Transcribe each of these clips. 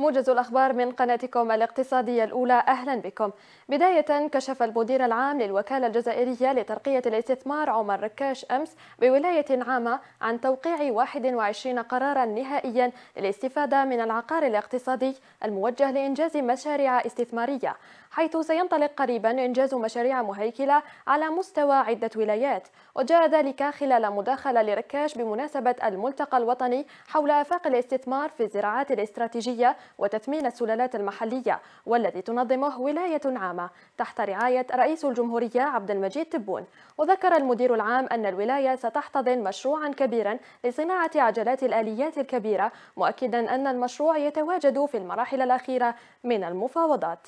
موجز الأخبار من قناتكم الاقتصادية الأولى أهلا بكم بداية كشف المدير العام للوكالة الجزائرية لترقية الاستثمار عمر ركاش أمس بولاية عامة عن توقيع 21 قرارا نهائيا للاستفادة من العقار الاقتصادي الموجه لإنجاز مشاريع استثمارية حيث سينطلق قريبا إنجاز مشاريع مهيكلة على مستوى عدة ولايات وجاء ذلك خلال مداخلة لركاش بمناسبة الملتقى الوطني حول آفاق الاستثمار في الزراعات الاستراتيجية وتثمين السلالات المحلية والذي تنظمه ولاية عامة تحت رعاية رئيس الجمهورية عبد المجيد تبون وذكر المدير العام أن الولاية ستحتضن مشروعا كبيرا لصناعة عجلات الآليات الكبيرة مؤكدا أن المشروع يتواجد في المراحل الأخيرة من المفاوضات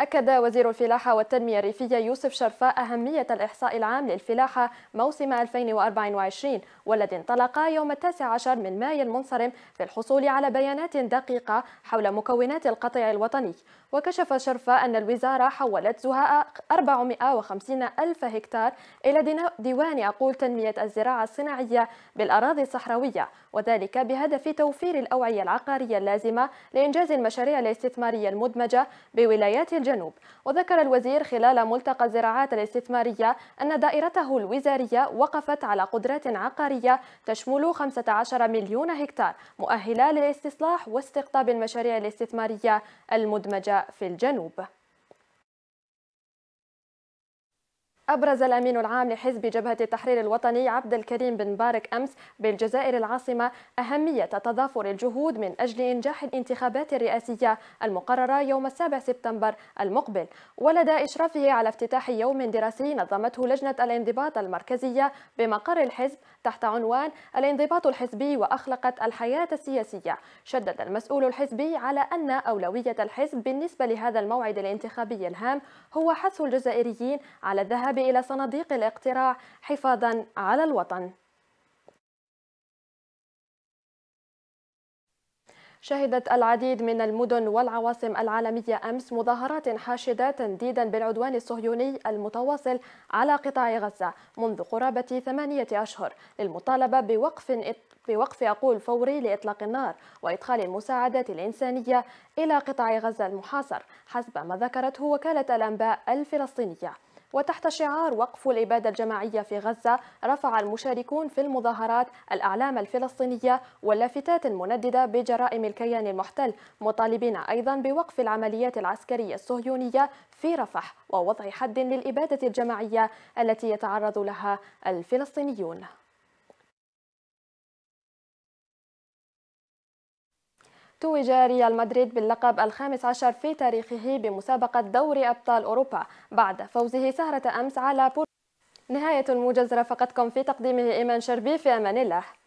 أكد وزير الفلاحة والتنمية الريفية يوسف شرفاء أهمية الإحصاء العام للفلاحة موسم 2024 والذي انطلق يوم 19 من مايو المنصرم في الحصول على بيانات دقيقة حول مكونات القطيع الوطني وكشف شرفاء أن الوزارة حولت زهاء 450 ألف هكتار إلى ديوان أقول تنمية الزراعة الصناعية بالأراضي الصحراوية وذلك بهدف توفير الأوعية العقارية اللازمة لإنجاز المشاريع الاستثمارية المدمجة بولايات الجنوب الجنوب وذكر الوزير خلال ملتقى الزراعات الاستثمارية أن دائرته الوزارية وقفت على قدرات عقارية تشمل 15 مليون هكتار مؤهلة للاستصلاح واستقطاب المشاريع الاستثمارية المدمجة في الجنوب أبرز الأمين العام لحزب جبهة التحرير الوطني عبد الكريم بن بارك أمس بالجزائر العاصمة أهمية تضافر الجهود من أجل إنجاح الانتخابات الرئاسية المقررة يوم 7 سبتمبر المقبل ولدى إشرافه على افتتاح يوم دراسي نظمته لجنة الانضباط المركزية بمقر الحزب تحت عنوان الانضباط الحزبي وأخلقت الحياة السياسية شدد المسؤول الحزبي على أن أولوية الحزب بالنسبة لهذا الموعد الانتخابي الهام هو حث الجزائريين على الذهاب إلى صناديق الاقتراع حفاظا على الوطن شهدت العديد من المدن والعواصم العالمية أمس مظاهرات حاشدة تنديدا بالعدوان الصهيوني المتواصل على قطاع غزة منذ قرابة ثمانية أشهر للمطالبة بوقف بوقف أقول فوري لإطلاق النار وإدخال المساعدات الإنسانية إلى قطاع غزة المحاصر حسب ما ذكرته وكالة الأنباء الفلسطينية وتحت شعار وقف الإبادة الجماعية في غزة رفع المشاركون في المظاهرات الأعلام الفلسطينية واللافتات المنددة بجرائم الكيان المحتل مطالبين أيضا بوقف العمليات العسكرية الصهيونية في رفح ووضع حد للإبادة الجماعية التي يتعرض لها الفلسطينيون توج ريال مدريد باللقب الخامس عشر في تاريخه بمسابقة دوري أبطال أوروبا بعد فوزه سهرة أمس على بور نهاية الموجز رافقتكم في تقديمه إيمان شربي في أمان الله